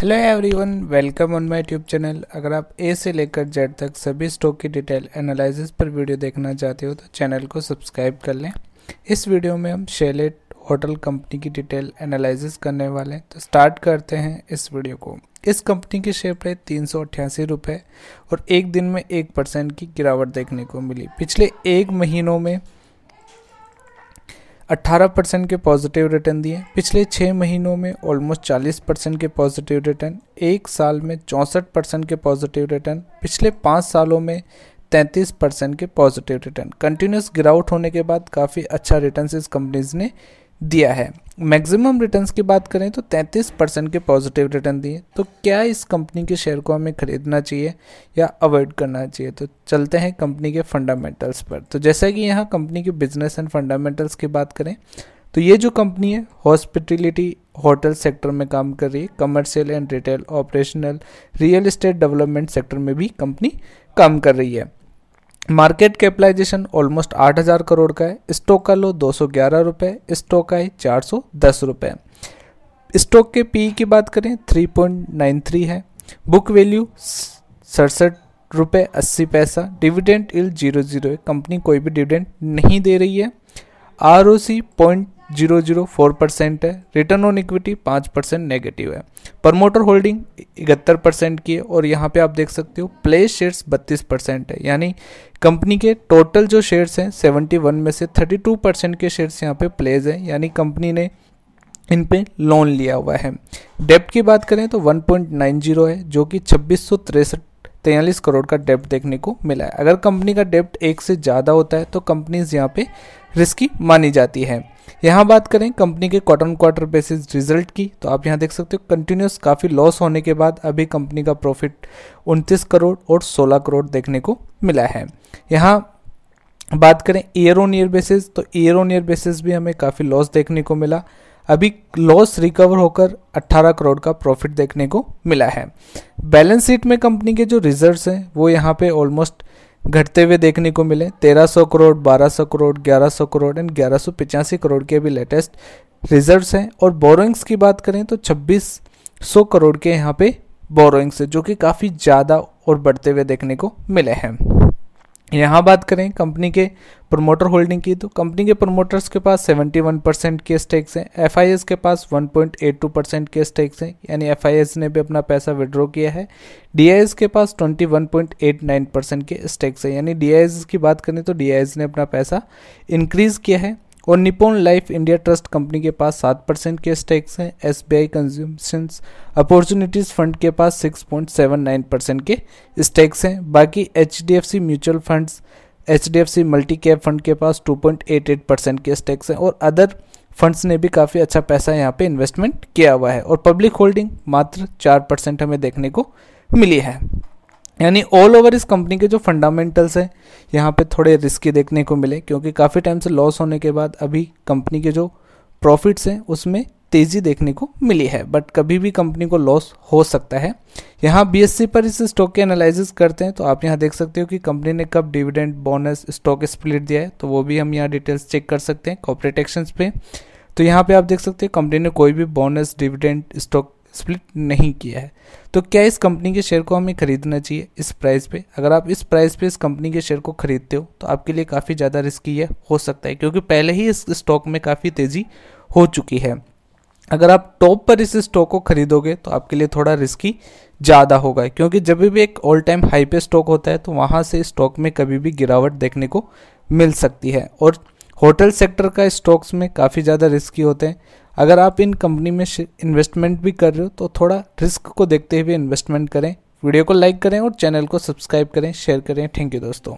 hello everyone welcome on my tube channel अगर आप ए से लेकर जेड तक सभी स्टॉक की डिटेल एनालिसिस पर वीडियो देखना चाहते हो तो चैनल को सब्सक्राइब कर लें इस वीडियो में हम शेलेट होटल कंपनी की डिटेल एनालिसिस करने वाले हैं तो स्टार्ट करते हैं इस वीडियो को इस कंपनी की शेयर प्राइस तीन सौ अट्ठासी रुपये और एक दिन में एक परसेंट की गिरावट देखने को मिली पिछले एक महीनों में 18 परसेंट के पॉजिटिव रिटर्न दिए पिछले छः महीनों में ऑलमोस्ट 40 परसेंट के पॉजिटिव रिटर्न एक साल में चौंसठ परसेंट के पॉजिटिव रिटर्न पिछले पाँच सालों में 33 परसेंट के पॉजिटिव रिटर्न कंटिन्यूस गिराउट होने के बाद काफ़ी अच्छा रिटर्न इस कंपनीज ने दिया है मैक्सिमम रिटर्न्स की बात करें तो 33 परसेंट के पॉजिटिव रिटर्न दिए तो क्या इस कंपनी के शेयर को हमें खरीदना चाहिए या अवॉइड करना चाहिए तो चलते हैं कंपनी के फंडामेंटल्स पर तो जैसा कि यहाँ कंपनी के बिजनेस एंड फंडामेंटल्स की बात करें तो ये जो कंपनी है हॉस्पिटलिटी होटल सेक्टर में काम कर रही है commercial and retail operational real estate development sector में भी कंपनी काम कर रही है मार्केट कैपिटलाइजेशन ऑलमोस्ट 8000 करोड़ का है स्टॉक का लो दो सौ ग्यारह रुपये स्टॉक का है चार सौ दस रुपये स्टॉक के पी e की बात करें 3.93 है बुक वैल्यू सड़सठ रुपये अस्सी पैसा dividend yield zero zero company कोई भी डिविडेंड नहीं दे रही है R O C point zero zero four percent है रिटर्न ऑन इक्विटी पाँच परसेंट नेगेटिव है प्रमोटर होल्डिंग इकहत्तर परसेंट की है और यहाँ पे आप देख सकते हो प्ले शेयर्स बत्तीस परसेंट है यानी कंपनी के टोटल जो शेयर्स हैं सेवेंटी वन में से थर्टी टू परसेंट के शेयर्स यहाँ पे प्लेज हैं यानी कंपनी ने इन पे लोन लिया हुआ है डेप्ट की बात करें तो जीरो है जो कि छब्बीस सौ तिरसठ तैयलीस करोड़ का डेप्ट देखने को मिला है अगर कंपनी का डेप्ट एक से ज़्यादा होता है तो कंपनीज यहाँ पे रिस्की मानी जाती है यहाँ बात करें कंपनी के क्वार्टर क्वार्टर बेसिस रिजल्ट की तो आप यहाँ देख सकते हो कंटिन्यूस काफ़ी लॉस होने के बाद अभी कंपनी का प्रॉफिट 29 करोड़ और सोलह करोड़ देखने को मिला है यहाँ बात करें ईयर ऑन ईयर बेसिस तो ईयर ऑन ईयर बेसिस भी हमें काफ़ी लॉस देखने को मिला अभी लॉस रिकवर होकर 18 करोड़ का प्रॉफिट देखने को मिला है बैलेंस शीट में कंपनी के जो रिजर्व्स हैं वो यहाँ पे ऑलमोस्ट घटते हुए देखने को मिले 1300 करोड़ 1200 करोड़ 1100 करोड़ एंड ग्यारह करोड़ के अभी लेटेस्ट रिजर्व्स हैं और बोरोइंग्स की बात करें तो 2600 करोड़ के यहाँ पे बोरोइंग्स है जो कि काफ़ी ज़्यादा और बढ़ते हुए देखने को मिले हैं यहाँ बात करें कंपनी के प्रमोटर होल्डिंग की तो कंपनी के प्रमोटर्स के पास 71 परसेंट के स्टेक्स हैं एफ के पास 1.82 परसेंट के स्टेक्स हैं यानी एफ ने भी अपना पैसा विड्रॉ किया है डी के पास 21.89 परसेंट के स्टेक्स हैं यानी डी की बात करें तो डी ने अपना पैसा इंक्रीज़ किया है और Nippon life India trust company के पास सात परसेंट के स्टेक्स हैं S B I consumption opportunities fund के पास six point seven nine percent के स्टेक्स हैं बाकी H D F C mutual funds H D F C multi cap fund के पास two point eight eight percent के stakes हैं और अदर फंड्स ने भी काफ़ी अच्छा पैसा यहाँ पे इन्वेस्टमेंट किया हुआ है और पब्लिक होल्डिंग मात्र चार परसेंट हमें देखने को मिली है यानी ऑल ओवर इस कंपनी के जो फंडामेंटल्स हैं यहाँ पे थोड़े रिस्की देखने को मिले क्योंकि काफ़ी टाइम से लॉस होने के बाद अभी कंपनी के जो प्रॉफिट्स हैं उसमें तेज़ी देखने को मिली है बट कभी भी कंपनी को लॉस हो सकता है यहाँ बी पर इस स्टॉक के एनालिसिस करते हैं तो आप यहाँ देख सकते हो कि कंपनी ने कब डिविडेंड बोनस स्टॉक स्प्लिट दिया है तो वो भी हम यहाँ डिटेल्स चेक कर सकते हैं कॉपरेट एक्शन पे तो यहाँ पे आप देख सकते हो कंपनी ने कोई भी बोनस डिविडेंड स्टॉक स्प्लिट नहीं किया है तो क्या इस कंपनी के शेयर को हमें खरीदना चाहिए इस प्राइस पे अगर आप इस प्राइस पे इस कंपनी के शेयर को खरीदते हो तो आपके लिए काफ़ी ज़्यादा रिस्की है हो सकता है क्योंकि पहले ही इस स्टॉक में काफ़ी तेज़ी हो चुकी है अगर आप टॉप पर इस स्टॉक को खरीदोगे तो आपके लिए थोड़ा रिस्की ज़्यादा होगा क्योंकि जब भी एक ऑल टाइम हाई पे स्टॉक होता है तो वहाँ से स्टॉक में कभी भी गिरावट देखने को मिल सकती है और होटल सेक्टर का स्टॉक्स में काफ़ी ज़्यादा रिस्की होते हैं अगर आप इन कंपनी में इन्वेस्टमेंट भी कर रहे हो तो थोड़ा रिस्क को देखते हुए इन्वेस्टमेंट करें वीडियो को लाइक करें और चैनल को सब्सक्राइब करें शेयर करें थैंक यू दोस्तों